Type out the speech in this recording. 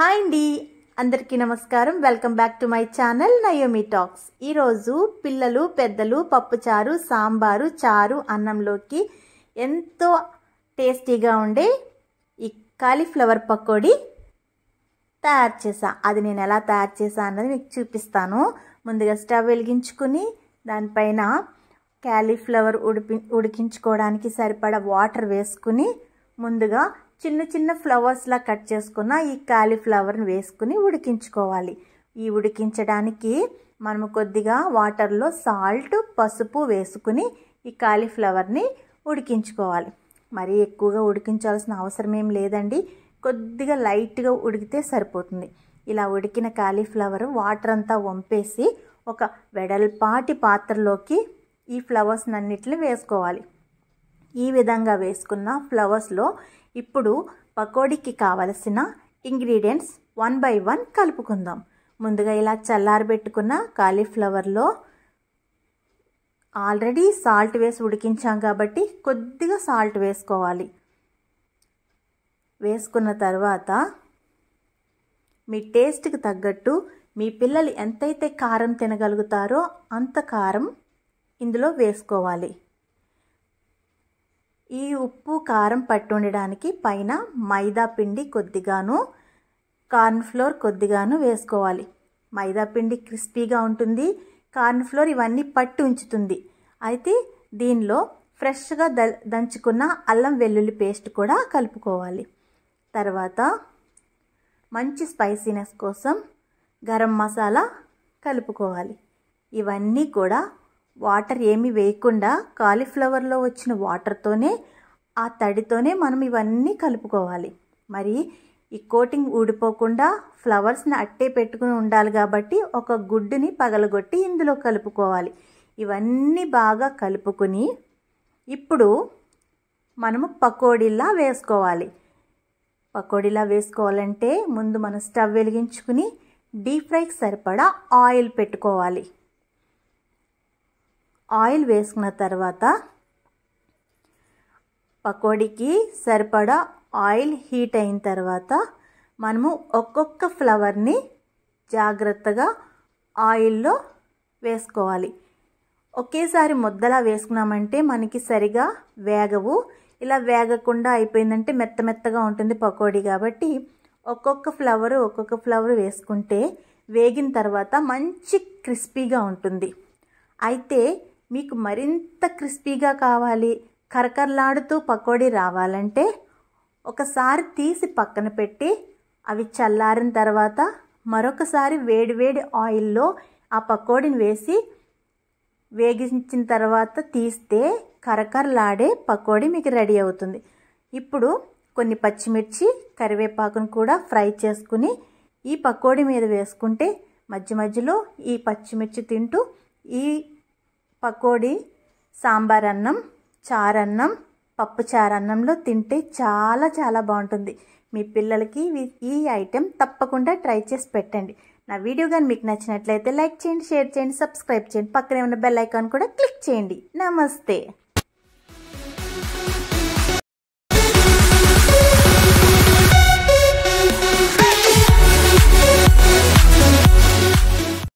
hi అండి అందరికీ నమస్కారం welcome back to my channel Naomi talks ఈరోజు పిల్లలు పెద్దలు పప్పుచారు సాంబారు చారు అన్నంలోకి ఎంతో టేస్టీగా ఉండే ఈ కాలీఫ్లవర్ పకోడీ తయారు చేసా అది నేను ఎలా తయారు చేసా అన్నది మీకు చూపిస్తాను ముందుగా స్టవ్ వెలిగించుకుని దానిపైన క్యాలీఫ్లవర్ ఉడిపి ఉడికించుకోవడానికి సరిపడా వాటర్ వేసుకుని ముందుగా చిన్న చిన్న ఫ్లవర్స్లా కట్ చేసుకున్న ఈ కాలీఫ్లవర్ని వేసుకుని ఉడికించుకోవాలి ఈ ఉడికించడానికి మనము కొద్దిగా వాటర్లో సాల్ట్ పసుపు వేసుకుని ఈ కాలీఫ్లవర్ని ఉడికించుకోవాలి మరి ఎక్కువగా ఉడికించాల్సిన అవసరం ఏం లేదండి కొద్దిగా లైట్గా ఉడికితే సరిపోతుంది ఇలా ఉడికిన కాలీఫ్లవర్ వాటర్ అంతా వంపేసి ఒక వెడల్పాటి పాత్రలోకి ఈ ఫ్లవర్స్ అన్నిటిని వేసుకోవాలి ఈ విధంగా వేసుకున్న ఫ్లవర్స్లో ఇప్పుడు పకోడీకి కావలసిన ఇంగ్రీడియంట్స్ వన్ బై వన్ కలుపుకుందాం ముందుగా ఇలా చల్లారబెట్టుకున్న కాలీఫ్లవర్లో ఆల్రెడీ సాల్ట్ వేసి ఉడికించాం కాబట్టి కొద్దిగా సాల్ట్ వేసుకోవాలి వేసుకున్న తర్వాత మీ టేస్ట్కి తగ్గట్టు మీ పిల్లలు ఎంతైతే కారం తినగలుగుతారో అంత కారం ఇందులో వేసుకోవాలి ఈ ఉప్పు కారం పట్టుండడానికి పైన మైదా పిండి కొద్దిగాను కార్న్ఫ్లోర్ కొద్దిగాను వేసుకోవాలి మైదా పిండి క్రిస్పీగా ఉంటుంది కార్న్ఫ్లోర్ ఇవన్నీ పట్టు ఉంచుతుంది అయితే దీనిలో ఫ్రెష్గా ద దంచుకున్న అల్లం వెల్లుల్లి పేస్ట్ కూడా కలుపుకోవాలి తర్వాత మంచి స్పైసీనెస్ కోసం గరం మసాలా కలుపుకోవాలి ఇవన్నీ కూడా వాటర్ ఏమీ వేయకుండా కాలీఫ్లవర్లో వచ్చిన వాటర్తోనే ఆ తడితోనే మనం ఇవన్నీ కలుపుకోవాలి మరి ఈ కోటింగ్ ఊడిపోకుండా ఫ్లవర్స్ని అట్టే పెట్టుకుని ఉండాలి కాబట్టి ఒక గుడ్డుని పగలగొట్టి ఇందులో కలుపుకోవాలి ఇవన్నీ బాగా కలుపుకుని ఇప్పుడు మనము పకోడీలా వేసుకోవాలి పకోడీలా వేసుకోవాలంటే ముందు మనం స్టవ్ వెలిగించుకుని డీప్ ఫ్రైకి సరిపడా ఆయిల్ పెట్టుకోవాలి ఆయిల్ వేసుకున్న తర్వాత పకోడీకి సరిపడా ఆయిల్ హీట్ అయిన తర్వాత మనము ఒక్కొక్క ఫ్లవర్ని జాగ్రత్తగా ఆయిల్లో వేసుకోవాలి ఒకేసారి ముద్దలా వేసుకున్నామంటే మనకి సరిగా వేగవు ఇలా వేగకుండా అయిపోయిందంటే మెత్త మెత్తగా ఉంటుంది పకోడీ కాబట్టి ఒక్కొక్క ఫ్లవర్ ఒక్కొక్క ఫ్లవర్ వేసుకుంటే వేగిన తర్వాత మంచి క్రిస్పీగా ఉంటుంది అయితే మీకు మరింత క్రిస్పీగా కావాలి కరకరలాడుతూ పకోడీ రావాలంటే ఒకసారి తీసి పక్కన పెట్టి అవి చల్లారిన తర్వాత మరొకసారి వేడివేడి ఆయిల్లో ఆ పకోడీని వేసి వేగించిన తర్వాత తీస్తే కరకరలాడే పకోడీ మీకు రెడీ అవుతుంది ఇప్పుడు కొన్ని పచ్చిమిర్చి కరివేపాకును కూడా ఫ్రై చేసుకుని ఈ పకోడీ మీద వేసుకుంటే మధ్య మధ్యలో ఈ పచ్చిమిర్చి తింటూ ఈ పకోడీ సాంబార్ అన్నం చారన్నం పప్పు చారన్నంలో తింటే చాలా చాలా బాగుంటుంది మీ పిల్లలకి ఈ ఐటెం తప్పకుండా ట్రై చేసి పెట్టండి నా వీడియో కానీ మీకు నచ్చినట్లయితే లైక్ చేయండి షేర్ చేయండి సబ్స్క్రైబ్ చేయండి పక్కనే ఉన్న బెల్ ఐకాన్ కూడా క్లిక్ చేయండి నమస్తే